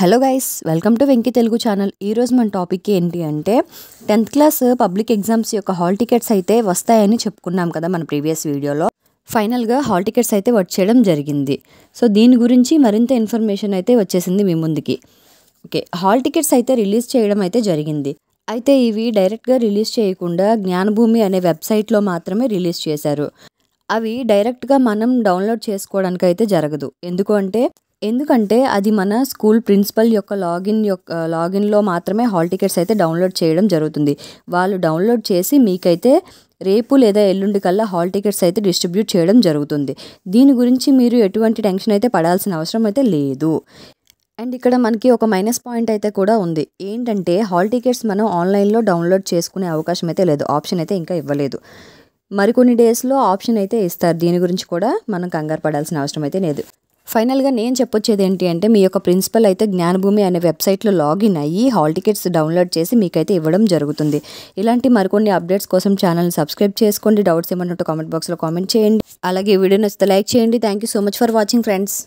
hello guys welcome to Venky Telugu channel ఈరోజు మన topic ఏంటి అంటే టెన్త్ క్లాస్ పబ్లిక్ ఎగ్జామ్స్ యొక్క హాల్ టికెట్స్ అయితే వస్తాయని చెప్పుకున్నాం కదా మన ప్రీవియస్ వీడియోలో ఫైనల్గా హాల్ టికెట్స్ అయితే వచ్చేయడం జరిగింది సో దీని గురించి మరింత ఇన్ఫర్మేషన్ అయితే వచ్చేసింది మీ ముందుకి ఓకే హాల్ టికెట్స్ అయితే రిలీజ్ చేయడం అయితే జరిగింది అయితే ఇవి డైరెక్ట్గా రిలీజ్ చేయకుండా జ్ఞానభూమి అనే వెబ్సైట్లో మాత్రమే రిలీజ్ చేశారు అవి డైరెక్ట్గా మనం డౌన్లోడ్ చేసుకోవడానికి అయితే జరగదు ఎందుకంటే ఎందుకంటే అది మన స్కూల్ ప్రిన్సిపల్ యొక్క లాగిన్ యొక్క లాగిన్లో మాత్రమే హాల్ టికెట్స్ అయితే డౌన్లోడ్ చేయడం జరుగుతుంది వాళ్ళు డౌన్లోడ్ చేసి మీకైతే రేపు లేదా ఎల్లుండి కల్లా హాల్ టికెట్స్ అయితే డిస్ట్రిబ్యూట్ చేయడం జరుగుతుంది దీని గురించి మీరు ఎటువంటి టెన్షన్ అయితే పడాల్సిన అవసరం అయితే లేదు అండ్ ఇక్కడ మనకి ఒక మైనస్ పాయింట్ అయితే కూడా ఉంది ఏంటంటే హాల్ టికెట్స్ మనం ఆన్లైన్లో డౌన్లోడ్ చేసుకునే అవకాశం అయితే లేదు ఆప్షన్ అయితే ఇంకా ఇవ్వలేదు మరికొన్ని డేస్లో ఆప్షన్ అయితే ఇస్తారు దీని గురించి కూడా మనం కంగారు పడాల్సిన అవసరం అయితే లేదు ఫైనల్గా నేను చెప్పొచ్చేది ఏంటి అంటే మీ యొక్క ప్రిన్సిపల్ అయితే జ్ఞానభూమి అనే వెబ్సైట్లో లాగిన్ అయ్యి హాల్ టికెట్స్ డౌన్లోడ్ చేసి మీకైతే ఇవ్వడం జరుగుతుంది ఇలాంటి మరికొన్ని అప్డేట్స్ కోసం ఛానల్ని సబ్స్క్రైబ్ చేసుకోండి డౌట్స్ ఏమన్నట్టు కామెంట్ బాక్స్లో కామెంట్ చేయండి అలాగే వీడియో నచ్చితే లైక్ చేయండి thank you so much for watching friends